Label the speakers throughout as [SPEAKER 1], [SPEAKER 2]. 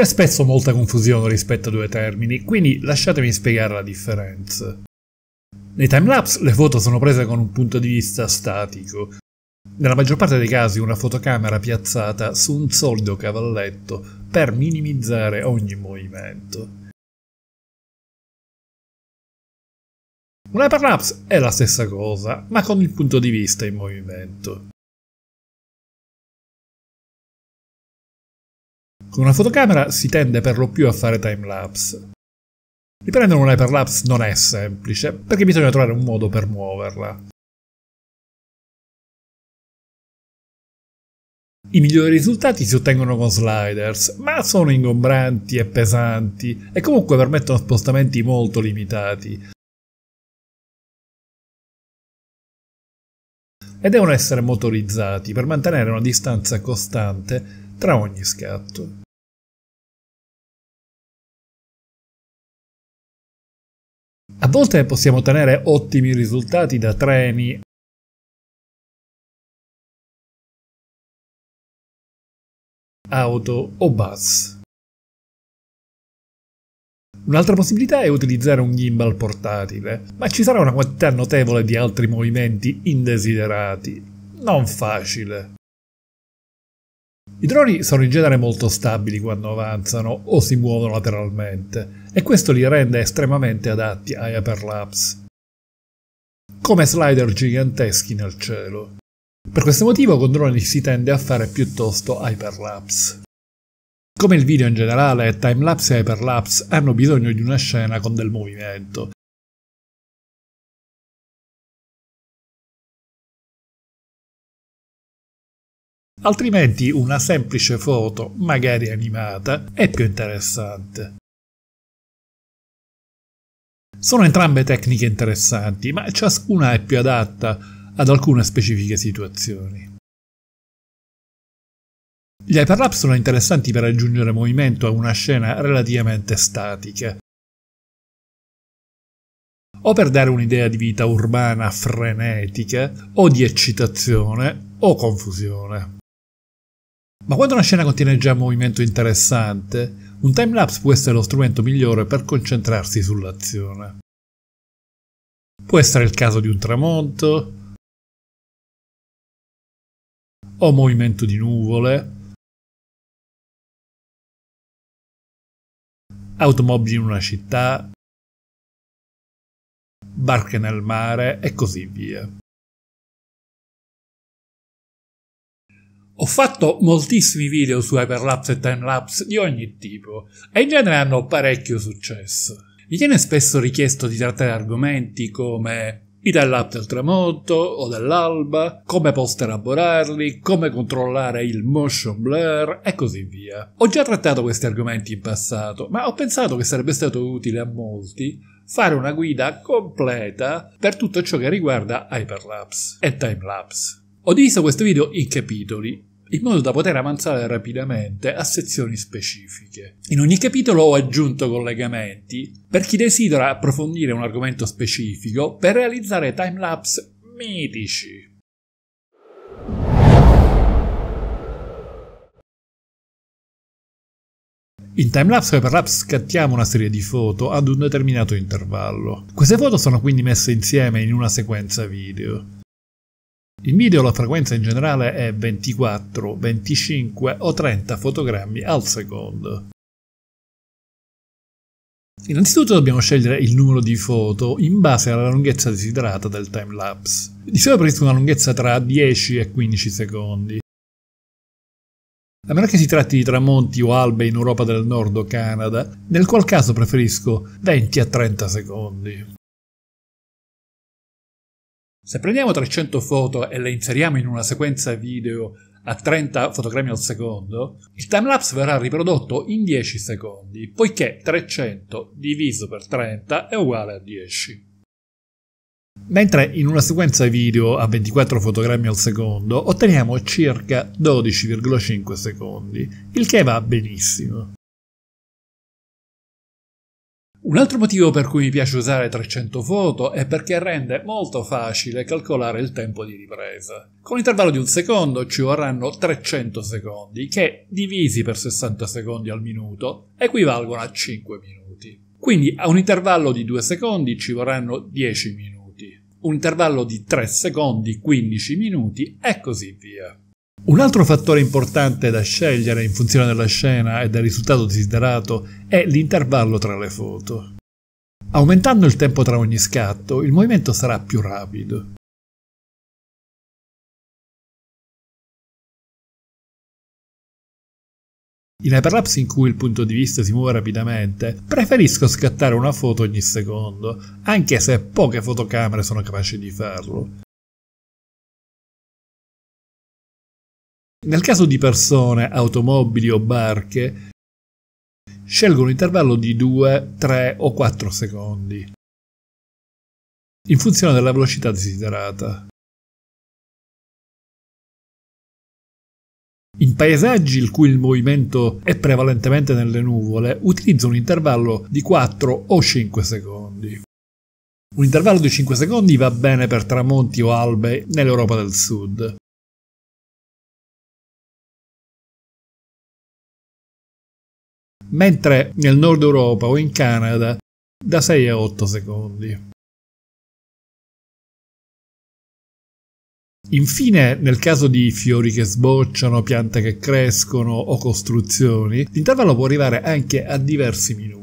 [SPEAKER 1] C'è spesso molta confusione rispetto a due termini, quindi lasciatemi spiegare la differenza. Nei timelapse le foto sono prese con un punto di vista statico. Nella maggior parte dei casi una fotocamera piazzata su un solido cavalletto per
[SPEAKER 2] minimizzare ogni movimento. Un hyperlapse è la stessa cosa, ma con il punto di vista in movimento. Con una fotocamera si tende per lo più a fare timelapse. Riprendere un hyperlapse non è semplice, perché bisogna trovare un modo per muoverla. I migliori risultati si ottengono con sliders, ma sono ingombranti e pesanti e comunque permettono spostamenti molto limitati. E devono essere motorizzati per mantenere una distanza costante tra ogni scatto. A volte possiamo ottenere ottimi risultati da treni auto o bus. Un'altra possibilità è utilizzare un gimbal portatile,
[SPEAKER 1] ma ci sarà una quantità notevole di altri movimenti indesiderati. Non facile. I droni sono in genere molto stabili quando avanzano o si muovono lateralmente e questo li rende estremamente adatti ai hyperlapse, come slider giganteschi nel cielo. Per questo motivo con droni si tende a fare piuttosto hyperlapse. Come il video in
[SPEAKER 2] generale, timelapse e hyperlapse hanno bisogno di una scena con del movimento, altrimenti una semplice foto, magari animata, è più interessante. Sono entrambe
[SPEAKER 1] tecniche interessanti, ma ciascuna è più adatta ad alcune specifiche situazioni.
[SPEAKER 2] Gli hyperlapse sono interessanti per aggiungere movimento a una scena relativamente statica,
[SPEAKER 1] o per dare un'idea di vita urbana frenetica, o di eccitazione o confusione. Ma quando una scena contiene già un movimento interessante, un timelapse può essere lo strumento migliore per concentrarsi sull'azione.
[SPEAKER 2] Può essere il caso di un tramonto, o movimento di nuvole, automobili in una città, barche nel mare e così via.
[SPEAKER 1] Ho fatto moltissimi video su hyperlapse e timelapse di ogni tipo e in genere hanno parecchio successo. Mi viene spesso richiesto di trattare argomenti come i timelapse del tramonto o dell'alba, come post elaborarli, come controllare il motion blur e così via. Ho già trattato questi argomenti in passato, ma ho pensato che sarebbe stato utile a molti fare una guida completa per tutto ciò che riguarda hyperlapse e timelapse. Ho diviso questo video in capitoli in modo da poter avanzare rapidamente a sezioni specifiche. In ogni capitolo ho aggiunto collegamenti per chi desidera approfondire un argomento specifico per realizzare timelapse mitici. In timelapse per hyperlapse scattiamo una serie di foto ad un determinato intervallo. Queste foto sono quindi messe insieme in una sequenza video. In video la frequenza in generale è 24, 25 o 30 fotogrammi al secondo. Innanzitutto dobbiamo scegliere il numero di foto in base alla lunghezza desiderata del timelapse. Di solito preferisco una lunghezza tra 10 e 15 secondi. A meno che si tratti di tramonti o albe in Europa del Nord o Canada, nel qual caso preferisco 20 a 30 secondi. Se prendiamo 300 foto e le inseriamo in una sequenza video a 30 fotogrammi al secondo, il timelapse verrà riprodotto in 10 secondi, poiché 300 diviso per 30 è uguale a 10. Mentre in una sequenza video a 24 fotogrammi al secondo otteniamo circa 12,5 secondi, il che va benissimo. Un altro motivo per cui mi piace usare 300 foto è perché rende molto facile calcolare il tempo di ripresa. Con un intervallo di un secondo ci vorranno 300 secondi, che divisi per 60 secondi al minuto equivalgono a 5 minuti. Quindi a un intervallo di 2 secondi ci vorranno 10 minuti, un intervallo di 3 secondi 15 minuti e così via. Un altro fattore importante da scegliere in funzione della scena e del risultato desiderato è l'intervallo tra le foto. Aumentando il tempo tra ogni
[SPEAKER 2] scatto, il movimento sarà più rapido. In hyperlapse in cui il punto di vista si muove rapidamente, preferisco scattare una foto ogni secondo, anche se poche fotocamere sono capaci di farlo. Nel caso di persone, automobili o barche, scelgo un intervallo di 2, 3 o 4 secondi, in funzione della velocità desiderata. In paesaggi il cui il movimento è prevalentemente nelle
[SPEAKER 1] nuvole, utilizzo un intervallo di 4 o 5
[SPEAKER 2] secondi. Un intervallo di 5 secondi va bene per tramonti o albe nell'Europa del Sud, mentre nel nord Europa o in Canada da 6 a 8 secondi. Infine, nel caso
[SPEAKER 1] di fiori che sbocciano, piante che crescono o costruzioni, l'intervallo può arrivare
[SPEAKER 2] anche a diversi minuti.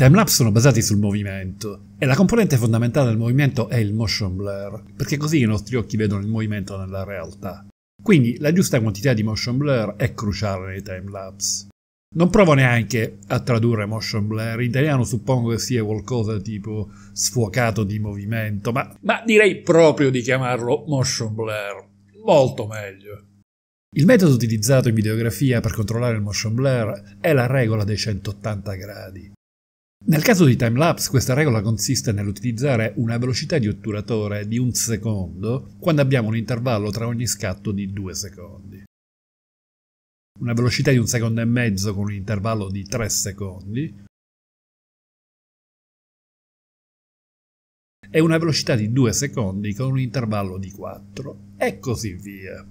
[SPEAKER 1] Timelapse sono basati sul movimento e la componente fondamentale del movimento è il motion blur, perché così i nostri occhi vedono il movimento nella realtà. Quindi la giusta quantità di motion blur è cruciale nei timelapse. Non provo neanche a tradurre motion blur, in italiano suppongo che sia qualcosa tipo sfocato di movimento, ma, ma direi proprio di chiamarlo motion blur. Molto meglio. Il metodo utilizzato in videografia per controllare il motion blur è la regola dei 180 gradi. Nel caso di timelapse questa regola consiste nell'utilizzare una velocità di otturatore di un secondo quando abbiamo un intervallo tra ogni scatto di due secondi.
[SPEAKER 2] Una velocità di un secondo e mezzo con un intervallo di tre secondi. E una velocità di due secondi con un intervallo di quattro. e così via.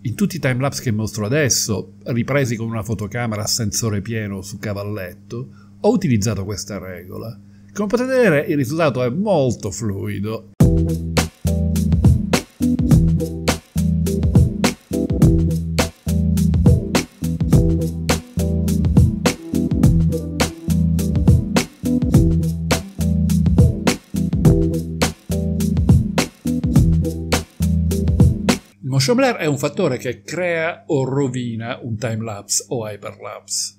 [SPEAKER 2] In tutti i
[SPEAKER 1] timelapse che mostro adesso, ripresi con una fotocamera a sensore pieno su cavalletto, ho utilizzato questa regola. Come potete vedere il risultato è molto fluido Motion blur è un fattore che crea o rovina un timelapse o hyperlapse.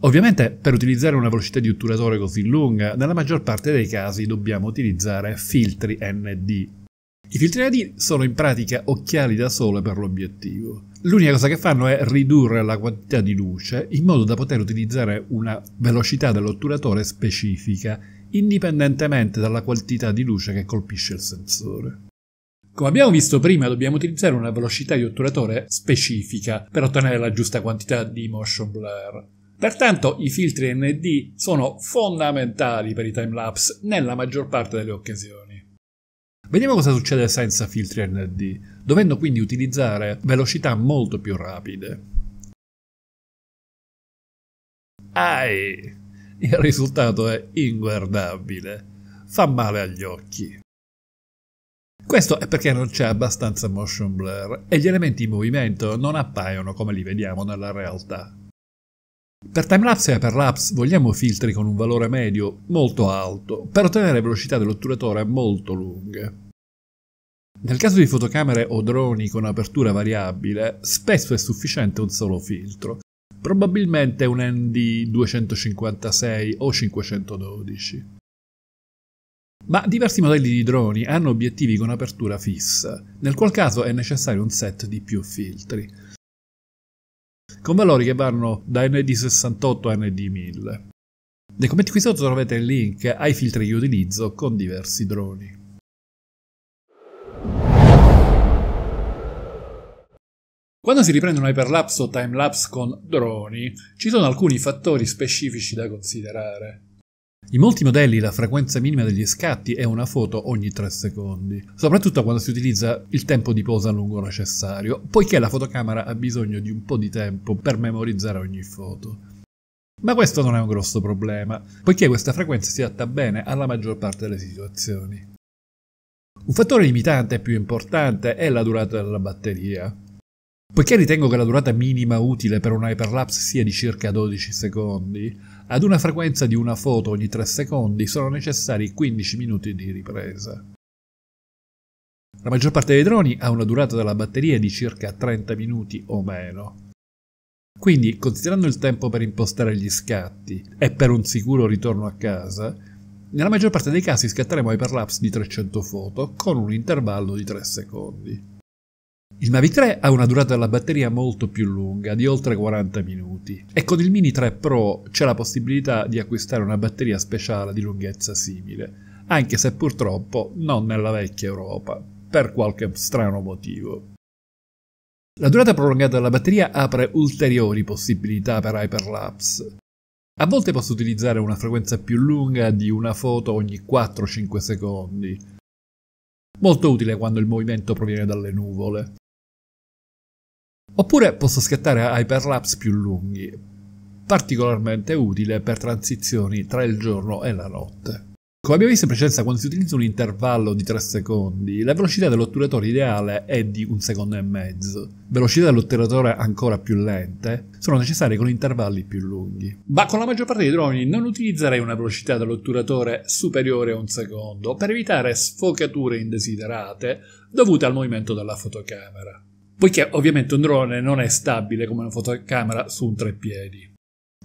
[SPEAKER 1] Ovviamente per utilizzare una velocità di otturatore così lunga, nella maggior parte dei casi dobbiamo utilizzare filtri ND. I filtri ND sono in pratica occhiali da sole per l'obiettivo. L'unica cosa che fanno è ridurre la quantità di luce in modo da poter utilizzare una velocità dell'otturatore specifica, indipendentemente dalla quantità di luce che colpisce il sensore. Come abbiamo visto prima, dobbiamo utilizzare una velocità di otturatore specifica per ottenere la giusta quantità di motion blur. Pertanto i filtri ND sono fondamentali per i timelapse nella maggior parte delle occasioni. Vediamo cosa succede senza filtri ND, dovendo quindi utilizzare velocità molto più rapide. Ai! Il risultato è inguardabile. Fa male agli occhi. Questo è perché non c'è abbastanza motion blur e gli elementi in movimento non appaiono come li vediamo nella realtà. Per timelapse e hyperlapse vogliamo filtri con un valore medio molto alto per ottenere velocità dell'otturatore molto lunghe. Nel caso di fotocamere o droni con apertura variabile, spesso è sufficiente un solo filtro, probabilmente un ND 256 o 512. Ma diversi modelli di droni hanno obiettivi con apertura fissa, nel qual caso è necessario un set di più filtri, con valori che vanno da ND68 a ND1000. Nei commenti qui sotto trovate il link ai filtri che utilizzo con diversi droni. Quando si riprende un hyperlapse o timelapse con droni, ci sono alcuni fattori specifici da considerare. In molti modelli la frequenza minima degli scatti è una foto ogni 3 secondi, soprattutto quando si utilizza il tempo di posa lungo necessario, poiché la fotocamera ha bisogno di un po' di tempo per memorizzare ogni foto. Ma questo non è un grosso problema, poiché questa frequenza si adatta bene alla maggior parte delle situazioni. Un fattore limitante più importante è la durata della batteria, Poiché ritengo che la durata minima utile per un hyperlapse sia di circa 12 secondi, ad una frequenza di una foto ogni 3 secondi sono necessari 15 minuti di ripresa. La maggior parte dei droni ha una durata della batteria di circa 30 minuti o meno. Quindi, considerando il tempo per impostare gli scatti e per un sicuro ritorno a casa, nella maggior parte dei casi scatteremo hyperlapse di 300 foto con un intervallo di 3 secondi. Il Navi 3 ha una durata della batteria molto più lunga, di oltre 40 minuti, e con il Mini 3 Pro c'è la possibilità di acquistare una batteria speciale di lunghezza simile, anche se purtroppo non nella vecchia Europa, per qualche strano motivo. La durata prolungata della batteria apre ulteriori possibilità per hyperlapse. A volte posso utilizzare una frequenza più lunga di una foto ogni 4-5 secondi, molto utile quando il movimento proviene dalle nuvole. Oppure posso scattare hyperlapse più lunghi, particolarmente utile per transizioni tra il giorno e la notte. Come abbiamo visto in precedenza, quando si utilizza un intervallo di 3 secondi, la velocità dell'otturatore ideale è di un secondo e mezzo. Velocità dell'otturatore ancora più lente sono necessarie con intervalli più lunghi. Ma con la maggior parte dei droni non utilizzerei una velocità dell'otturatore superiore a un secondo per evitare sfocature indesiderate dovute al movimento della fotocamera poiché ovviamente un drone non è stabile come una fotocamera su un treppiedi.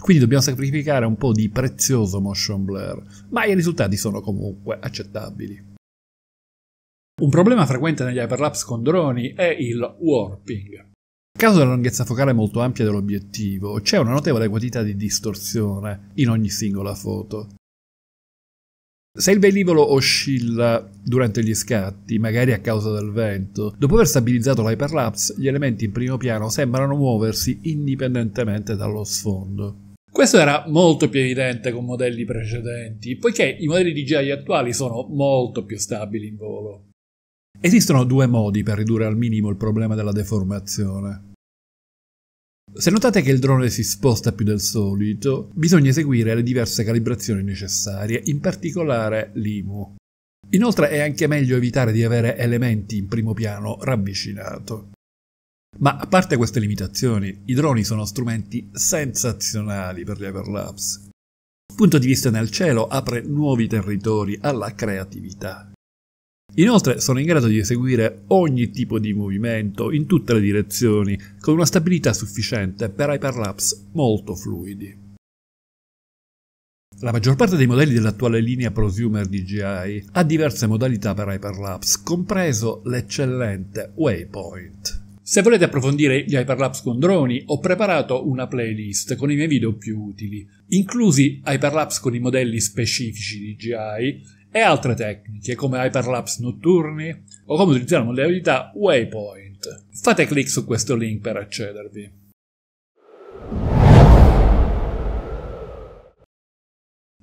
[SPEAKER 1] Quindi dobbiamo sacrificare un po' di prezioso motion blur, ma i risultati sono comunque accettabili. Un problema frequente negli hyperlapse con droni è il warping. A causa della lunghezza focale molto ampia dell'obiettivo, c'è una notevole quantità di distorsione in ogni singola foto, se il velivolo oscilla durante gli scatti, magari a causa del vento, dopo aver stabilizzato l'hyperlapse, gli elementi in primo piano sembrano muoversi indipendentemente dallo sfondo. Questo era molto più evidente con modelli precedenti, poiché i modelli DJI attuali sono molto più stabili in volo. Esistono due modi per ridurre al minimo il problema della deformazione. Se notate che il drone si sposta più del solito, bisogna eseguire le diverse calibrazioni necessarie, in particolare l'IMU. Inoltre è anche meglio evitare di avere elementi in primo piano ravvicinato. Ma a parte queste limitazioni, i droni sono strumenti sensazionali per gli Everlabs. Il punto di vista nel cielo apre nuovi territori alla creatività. Inoltre sono in grado di eseguire ogni tipo di movimento in tutte le direzioni con una stabilità sufficiente per hyperlapse molto fluidi. La maggior parte dei modelli dell'attuale linea prosumer DJI ha diverse modalità per hyperlapse, compreso l'eccellente Waypoint. Se volete approfondire gli hyperlapse con droni, ho preparato una playlist con i miei video più utili, inclusi hyperlapse con i modelli specifici DJI e altre tecniche come hyperlapse notturni o come utilizziamo le abilità waypoint. Fate clic su questo link per accedervi.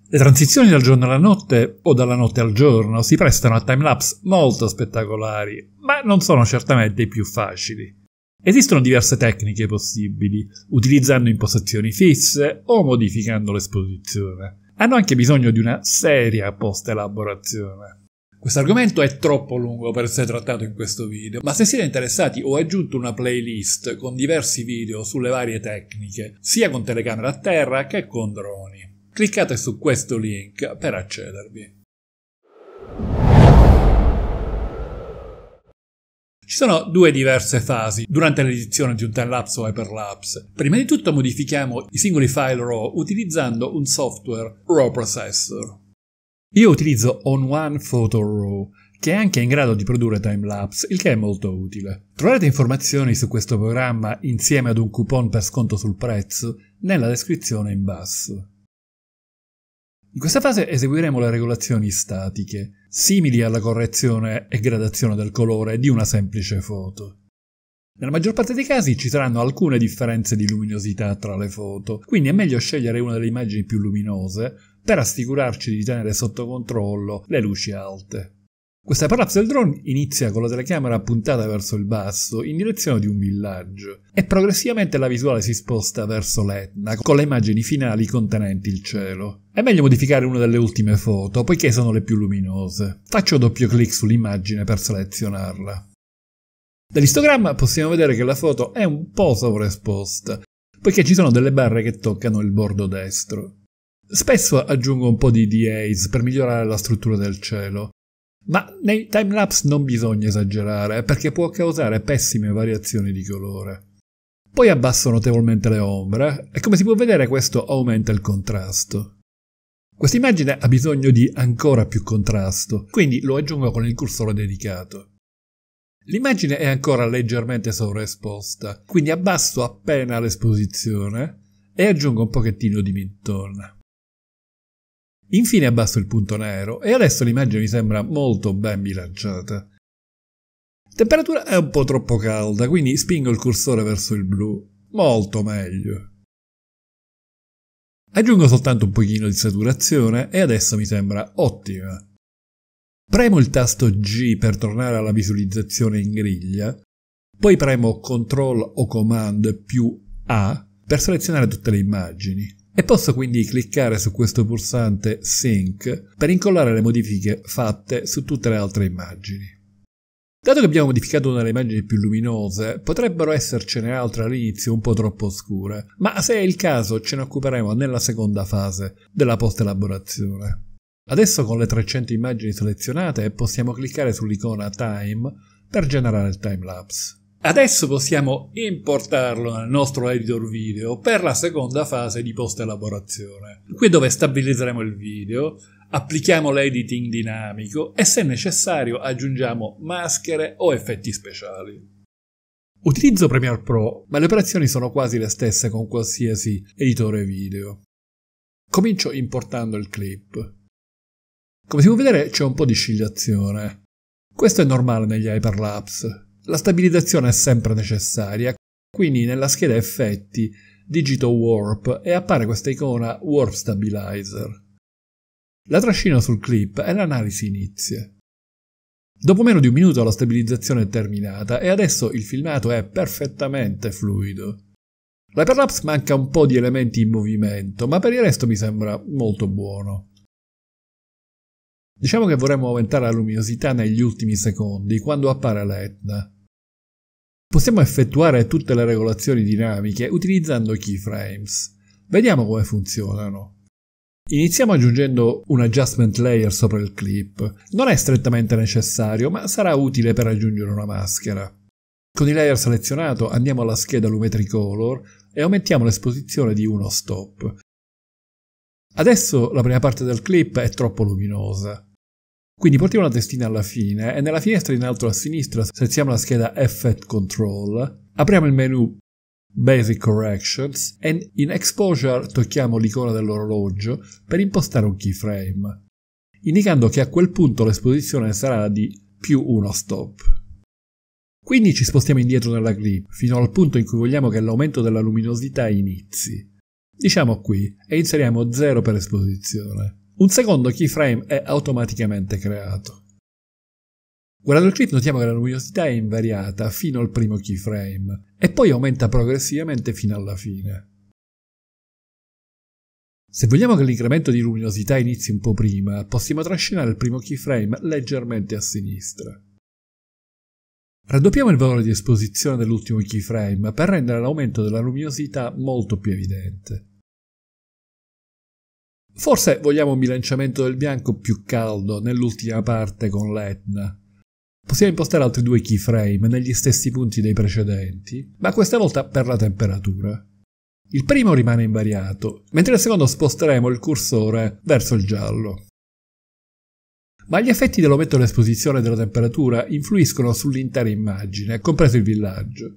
[SPEAKER 1] Le transizioni dal giorno alla notte o dalla notte al giorno si prestano a timelapse molto spettacolari, ma non sono certamente i più facili. Esistono diverse tecniche possibili, utilizzando impostazioni fisse o modificando l'esposizione hanno anche bisogno di una seria post-elaborazione. Questo argomento è troppo lungo per essere trattato in questo video, ma se siete interessati ho aggiunto una playlist con diversi video sulle varie tecniche, sia con telecamera a terra che con droni. Cliccate su questo link per accedervi. Ci sono due diverse fasi durante l'edizione di un timelapse o hyperlapse. Prima di tutto modifichiamo i singoli file RAW utilizzando un software RAW Processor. Io utilizzo On1 Photo RAW, che è anche in grado di produrre timelapse, il che è molto utile. Troverete informazioni su questo programma insieme ad un coupon per sconto sul prezzo nella descrizione in basso. In questa fase eseguiremo le regolazioni statiche simili alla correzione e gradazione del colore di una semplice foto. Nella maggior parte dei casi ci saranno alcune differenze di luminosità tra le foto, quindi è meglio scegliere una delle immagini più luminose per assicurarci di tenere sotto controllo le luci alte. Questa parazza del drone inizia con la telecamera puntata verso il basso, in direzione di un villaggio, e progressivamente la visuale si sposta verso l'Etna, con le immagini finali contenenti il cielo. È meglio modificare una delle ultime foto, poiché sono le più luminose. Faccio doppio clic sull'immagine per selezionarla. Dall'istogramma possiamo vedere che la foto è un po' sovraesposta, poiché ci sono delle barre che toccano il bordo destro. Spesso aggiungo un po' di DAs per migliorare la struttura del cielo, ma nei timelapse non bisogna esagerare perché può causare pessime variazioni di colore. Poi abbasso notevolmente le ombre e come si può vedere questo aumenta il contrasto. Questa immagine ha bisogno di ancora più contrasto, quindi lo aggiungo con il cursore dedicato. L'immagine è ancora leggermente sovraesposta, quindi abbasso appena l'esposizione e aggiungo un pochettino di mintone. Infine abbasso il punto nero e adesso l'immagine mi sembra molto ben bilanciata. La temperatura è un po' troppo calda, quindi spingo il cursore verso il blu. Molto meglio. Aggiungo soltanto un pochino di saturazione e adesso mi sembra ottima. Premo il tasto G per tornare alla visualizzazione in griglia, poi premo CTRL o COMMAND più A per selezionare tutte le immagini. E posso quindi cliccare su questo pulsante Sync per incollare le modifiche fatte su tutte le altre immagini. Dato che abbiamo modificato una delle immagini più luminose, potrebbero essercene altre all'inizio un po' troppo oscure, ma se è il caso ce ne occuperemo nella seconda fase della post-elaborazione. Adesso con le 300 immagini selezionate possiamo cliccare sull'icona Time per generare il timelapse. Adesso possiamo importarlo nel nostro editor video per la seconda fase di post-elaborazione. Qui dove stabilizzeremo il video, applichiamo l'editing dinamico e se necessario aggiungiamo maschere o effetti speciali. Utilizzo Premiere Pro, ma le operazioni sono quasi le stesse con qualsiasi editore video. Comincio importando il clip. Come si può vedere c'è un po' di scillazione. Questo è normale negli hyperlapse, la stabilizzazione è sempre necessaria, quindi nella scheda effetti digito warp e appare questa icona warp stabilizer. La trascino sul clip e l'analisi inizia. Dopo meno di un minuto la stabilizzazione è terminata e adesso il filmato è perfettamente fluido. L'hyperlapse manca un po' di elementi in movimento, ma per il resto mi sembra molto buono. Diciamo che vorremmo aumentare la luminosità negli ultimi secondi, quando appare l'Etna. Possiamo effettuare tutte le regolazioni dinamiche utilizzando keyframes. Vediamo come funzionano. Iniziamo aggiungendo un adjustment layer sopra il clip. Non è strettamente necessario, ma sarà utile per aggiungere una maschera. Con il layer selezionato andiamo alla scheda Lumetri Color e aumentiamo l'esposizione di 1 stop. Adesso la prima parte del clip è troppo luminosa. Quindi portiamo la testina alla fine e nella finestra in alto a sinistra selezioniamo la scheda Effect Control, apriamo il menu Basic Corrections e in Exposure tocchiamo l'icona dell'orologio per impostare un keyframe, indicando che a quel punto l'esposizione sarà di più uno stop. Quindi ci spostiamo indietro nella clip, fino al punto in cui vogliamo che l'aumento della luminosità inizi. Diciamo qui, e inseriamo 0 per esposizione. Un secondo keyframe è automaticamente creato. Guardando il clip notiamo che la luminosità è invariata fino al primo keyframe e poi aumenta progressivamente fino alla fine. Se vogliamo che l'incremento di luminosità inizi un po' prima, possiamo trascinare il primo keyframe leggermente a sinistra. Raddoppiamo il valore di esposizione dell'ultimo keyframe per rendere l'aumento della luminosità molto più evidente. Forse vogliamo un bilanciamento del bianco più caldo nell'ultima parte con l'Etna. Possiamo impostare altri due keyframe negli stessi punti dei precedenti, ma questa volta per la temperatura. Il primo rimane invariato, mentre il secondo sposteremo il cursore verso il giallo. Ma gli effetti dell'aumento dell'esposizione della temperatura influiscono sull'intera immagine, compreso il villaggio.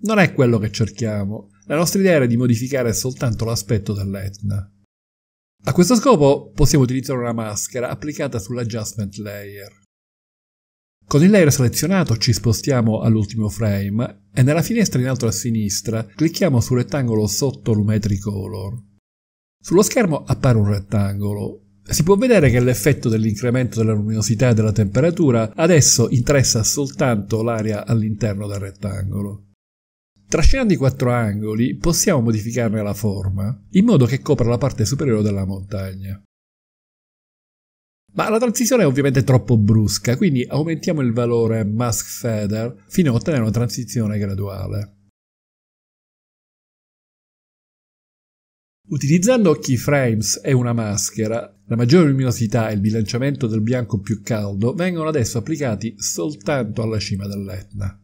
[SPEAKER 1] Non è quello che cerchiamo, la nostra idea era di modificare soltanto l'aspetto dell'Etna. A questo scopo possiamo utilizzare una maschera applicata sull'adjustment layer. Con il layer selezionato ci spostiamo all'ultimo frame e nella finestra in alto a sinistra clicchiamo sul rettangolo sotto Lumetri Color. Sullo schermo appare un rettangolo. Si può vedere che l'effetto dell'incremento della luminosità e della temperatura adesso interessa soltanto l'area all'interno del rettangolo. Trascinando i quattro angoli possiamo modificarne la forma in modo che copra la parte superiore della montagna. Ma la transizione è ovviamente troppo brusca, quindi aumentiamo il valore mask feather fino a ottenere una transizione graduale. Utilizzando keyframes e una maschera, la maggiore luminosità e il bilanciamento del bianco più caldo
[SPEAKER 2] vengono adesso applicati soltanto alla cima dell'Etna.